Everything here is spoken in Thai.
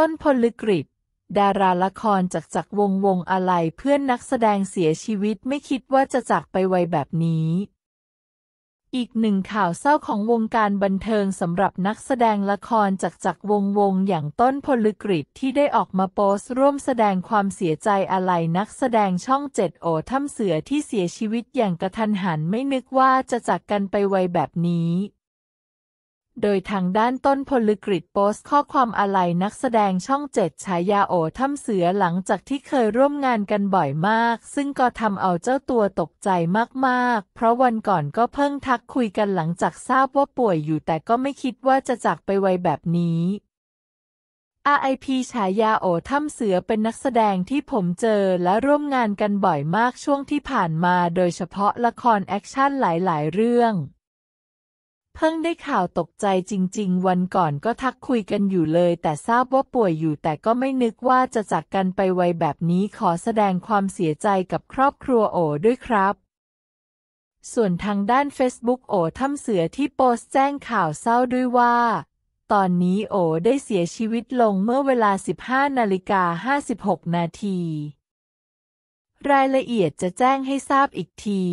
ต้นพลกฤษดาราละครจากจักวงวงอะไรเพื่อนนักแสดงเสียชีวิตไม่คิดว่าจะจากไปไวแบบนี้ อีกหนึ่งข่าวเศร้าของวงการบันเทิงสำหรับนักแสดงละครจากจักวงวงอย่างต้นพลกฤษที่ได้ออกมาโพสต์ร่วมแสดงความเสียใจอะไรนักแสดงช่องเจ็ดโอถ้ำเสือที่เสียชีวิตอย่างกระทันหันไม่นึกว่าจะจากกันไปไวแบบนี้โดยทางด้านต้นพลกิตโพสต์ข้อความอะไรนักแสดงช่องเจ็ดฉายาโอถ้ำเสือหลังจากที่เคยร่วมงานกันบ่อยมาก ซึ่งก็ทำเอาเจ้าตัวตกใจมากๆ เพราะวันก่อนก็เพิ่งทักคุยกันหลังจากทราบว่าป่วยอยู่แต่ก็ไม่คิดว่าจะจากไปไวแบบนี้ RIP ฉายาโอถ้ำเสือเป็นนักแสดงที่ผมเจอและร่วมงานกันบ่อยมากช่วงที่ผ่านมาโดยเฉพาะละครแอคชั่นหลายๆเรื่องเพิ่งได้ข่าวตกใจจริงๆ วันก่อนก็ทักคุยกันอยู่เลย แต่ทราบว่าป่วยอยู่แต่ก็ไม่นึกว่าจะจากกันไปไวแบบนี้ขอแสดงความเสียใจกับครอบครัวโอด้วยครับ ส่วนทางด้าน Facebook โอถ้ำเสือที่โพสต์แจ้งข่าวเศร้าด้วยว่า ตอนนี้โอได้เสียชีวิตลงเมื่อเวลา 15นาฬิกา56นาที รายละเอียดจะแจ้งให้ทราบอีกที